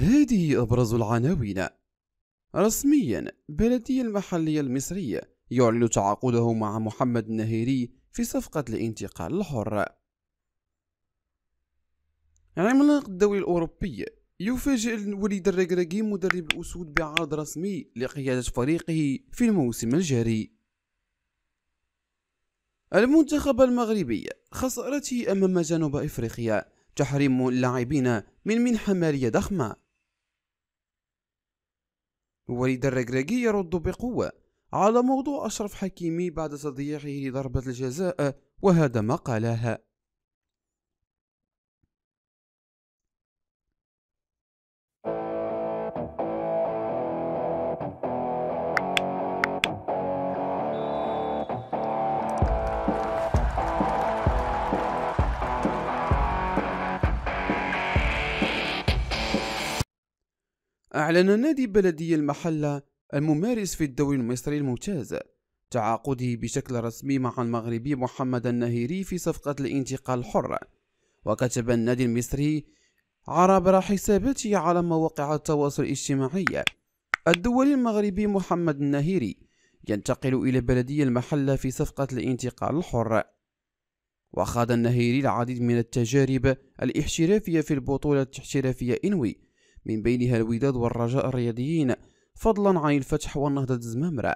هذه أبرز العناوين رسميا بلدية المحلية المصرية يعلن تعاقده مع محمد النهيري في صفقة الانتقال الحر عملاق الدوري الأوروبي يفاجئ وليد الركراكي مدرب الأسود بعرض رسمي لقيادة فريقه في الموسم الجاري المنتخب المغربي خسارته أمام جنوب إفريقيا تحريم اللاعبين من منحة مالية ضخمة وليد الركراكي يرد بقوة على موضوع أشرف حكيمي بعد تضييعه لضربة الجزاء وهذا ما قالها أعلن نادي بلدي المحلة الممارس في الدوري المصري الممتاز تعاقده بشكل رسمي مع المغربي محمد النهيري في صفقة الانتقال الحر وكتب النادي المصري عبر حساباته على مواقع التواصل الاجتماعي الدولي المغربي محمد النهيري ينتقل إلى بلدية المحلة في صفقة الانتقال الحر وخاض النهيري العديد من التجارب الاحترافية في البطولة الاحترافية إنوي من بينها الوداد والرجاء الرياضيين فضلا عن الفتح والنهضة الزمامرة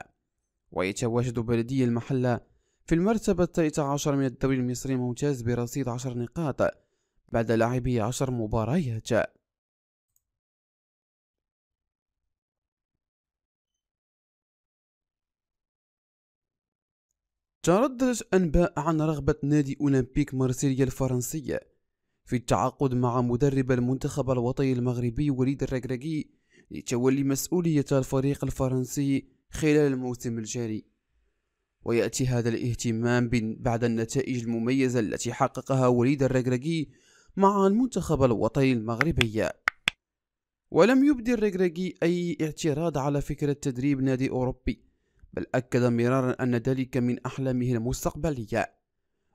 ويتواجد بلدي المحلة في المرتبة الثالثة عشر من الدوري المصري الممتاز برصيد عشر نقاط بعد لعبه عشر مباريات ترددت أنباء عن رغبة نادي أولمبيك مارسيليا الفرنسية في التعاقد مع مدرب المنتخب الوطني المغربي وليد الركراكي لتولي مسؤولية الفريق الفرنسي خلال الموسم الجاري ويأتي هذا الاهتمام بعد النتائج المميزة التي حققها وليد الركراكي مع المنتخب الوطني المغربي ولم يبدي الركراكي أي اعتراض على فكرة تدريب نادي أوروبي بل أكد مرارا أن ذلك من أحلامه المستقبلية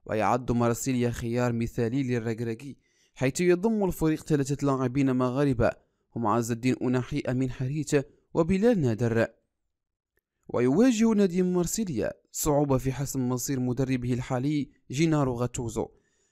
ويعد مارسيليا خيار مثالي للركراكي حيث يضم الفريق ثلاثة لاعبين مغاربة هم عز الدين أناحي أمين حريتة وبلال نادر ويواجه نادي مارسيليا صعوبة في حسم مصير مدربه الحالي جينارو غاتوزو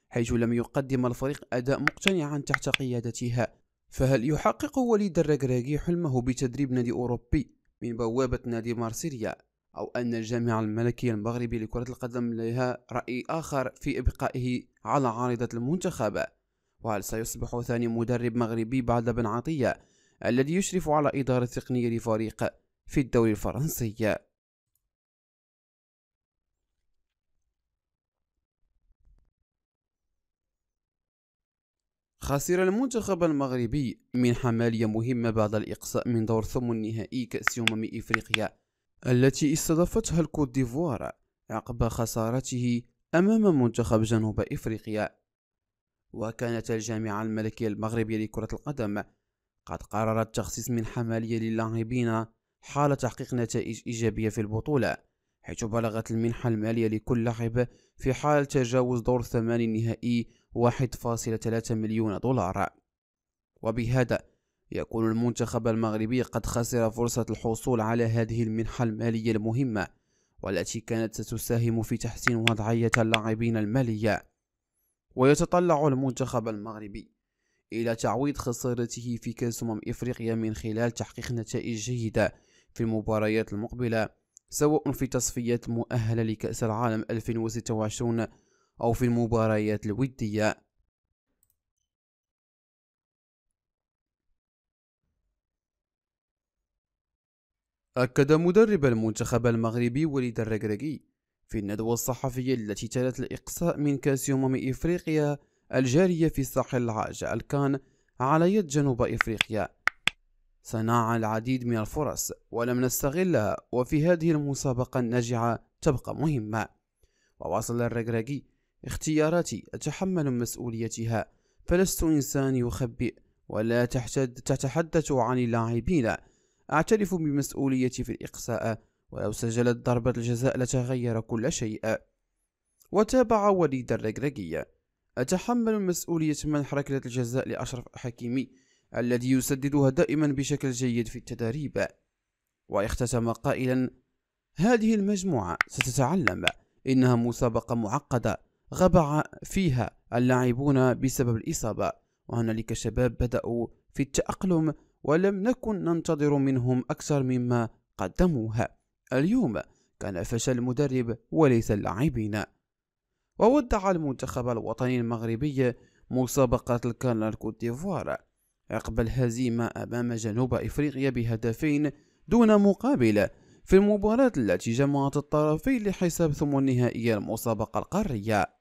حيث لم يقدم الفريق أداء مقتنعا تحت قيادتها فهل يحقق وليد الركراكي حلمه بتدريب نادي أوروبي من بوابة نادي مارسيليا أو أن الجامعة الملكية المغربية لكرة القدم لها رأي آخر في إبقائه على عارضة المنتخب وهل سيصبح ثاني مدرب مغربي بعد بن عطية الذي يشرف على إدارة تقنية لفريق في الدوري الفرنسي خسر المنتخب المغربي من حمالية مهمة بعد الإقصاء من دور ثم نهائي كأس أمم إفريقيا التي استضافتها الكوت ديفوار عقب خسارته أمام منتخب جنوب إفريقيا وكانت الجامعة الملكية المغربية لكرة القدم قد قررت تخصيص من حمالية للاعبين حال تحقيق نتائج إيجابية في البطولة حيث بلغت المنحة المالية لكل لاعب في حال تجاوز دور الثمان النهائي 1.3 مليون دولار وبهذا يكون المنتخب المغربي قد خسر فرصة الحصول على هذه المنحة المالية المهمة والتي كانت ستساهم في تحسين وضعية اللاعبين المالية ويتطلع المنتخب المغربي إلى تعويض خسارته في كأس أمم إفريقيا من خلال تحقيق نتائج جيدة في المباريات المقبلة سواء في تصفيات المؤهلة لكأس العالم 2026 أو في المباريات الودية أكد مدرب المنتخب المغربي وليد الركراكي في الندوة الصحفية التي تلت الإقصاء من كأس أمم إفريقيا الجارية في ساحل العاج الكان على يد جنوب إفريقيا صنع العديد من الفرص ولم نستغلها وفي هذه المسابقة الناجعة تبقى مهمة وواصل الركراكي اختياراتي أتحمل مسؤوليتها فلست إنسان يخبئ ولا تحتد تتحدث عن اللاعبين أعترف بمسؤوليتي في الإقصاء ولو سجلت ضربة الجزاء لتغير كل شيء وتابع وليد الرقرقية أتحمل مسؤولية منح ركلة الجزاء لأشرف حكيمي الذي يسددها دائما بشكل جيد في التدريب واختتم قائلا هذه المجموعة ستتعلم إنها مسابقة معقدة غبع فيها اللاعبون بسبب الإصابة وهنالك شباب بدأوا في التأقلم ولم نكن ننتظر منهم أكثر مما قدموها اليوم كان فشل المدرب وليس اللاعبين وودع المنتخب الوطني المغربي مسابقة الكان كوت ديفوار عقب الهزيمة أمام جنوب إفريقيا بهدفين دون مقابل في المباراة التي جمعت الطرفين لحساب ثم النهائي المسابقة القارية